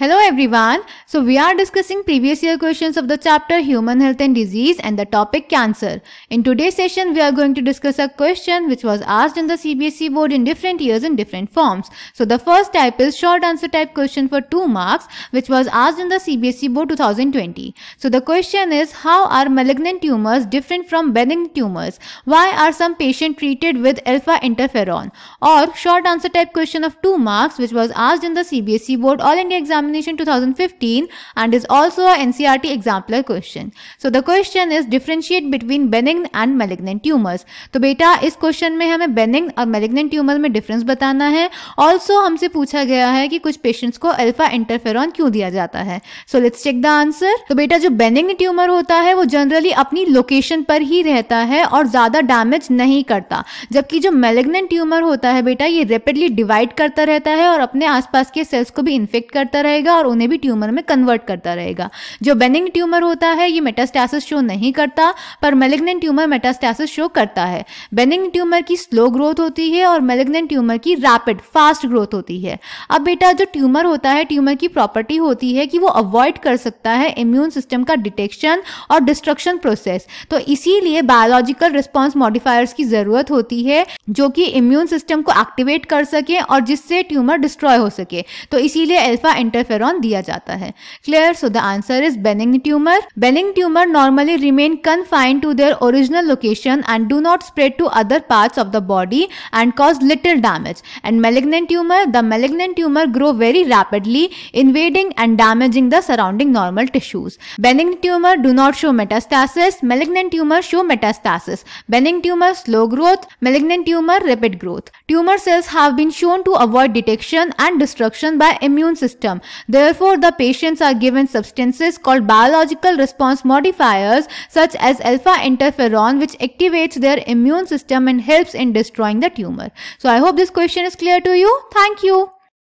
Hello everyone. So we are discussing previous year questions of the chapter Human Health and Disease and the topic Cancer. In today's session, we are going to discuss a question which was asked in the CBSE board in different years in different forms. So the first type is short answer type question for 2 marks which was asked in the CBSE board 2020. So the question is how are malignant tumors different from benign tumors? Why are some patients treated with alpha interferon? Or short answer type question of 2 marks which was asked in the CBSE board All India examination Examination 2015 and is also a NCRT e exemplar question. So the question is differentiate between benign and malignant tumors. तो बेटा इस question में हमें benign और malignant tumour में difference बताना है also हमसे पूछा गया है कि कुछ पेशेंट्स को अल्फा इंटरफेरॉन क्यों दिया जाता है so let's check the answer तो बेटा जो बेनिंग ट्यूमर होता है वो जनरली अपनी लोकेशन पर ही रहता है और ज्यादा डैमेज नहीं करता जबकि जो मेलिग्नेंट ट्यूमर होता है बेटा ये रेपिडली डिवाइड करता रहता है और अपने आसपास के सेल्स को भी इन्फेक्ट करता रहेगा रहेगा और उन्हें भी ट्यूमर में कन्वर्ट करता रहेगा जो बेनिंग ट्यूमर होता है ये मेटास्टैसिस शो नहीं करता पर मेलेग्नेंट ट्यूमर मेटास्टैसिस शो करता है बेनिंग ट्यूमर की स्लो ग्रोथ होती है और मेलेग्नेंट ट्यूमर की रैपिड फास्ट ग्रोथ होती है अब बेटा जो ट्यूमर होता है ट्यूमर की प्रॉपर्टी होती है कि वो अवॉइड कर सकता है इम्यून सिस्टम का डिटेक्शन और डिस्ट्रक्शन प्रोसेस तो इसीलिए बायोलॉजिकल रिस्पॉन्स मॉडिफायर्स की ज़रूरत होती है जो कि इम्यून सिस्टम को एक्टिवेट कर सके और जिससे ट्यूमर डिस्ट्रॉय हो सके तो इसीलिए अल्फा इंटरफेर इंटरफेरॉन दिया जाता है clear so the answer is benign tumour benign tumour normally remain confined to their original location and do not spread to other parts of the body and cause little damage and malignant tumour the malignant tumour grow very rapidly invading and damaging the surrounding normal tissues benign tumour do not show metastasis malignant tumour show metastasis benign tumour slow growth malignant tumour rapid growth tumour cells have been shown to avoid detection and destruction by immune system Therefore, the patients are given substances called biological response modifiers such as alpha interferon which activates their immune system and helps in destroying the tumor. So I hope this question is clear to you. Thank you.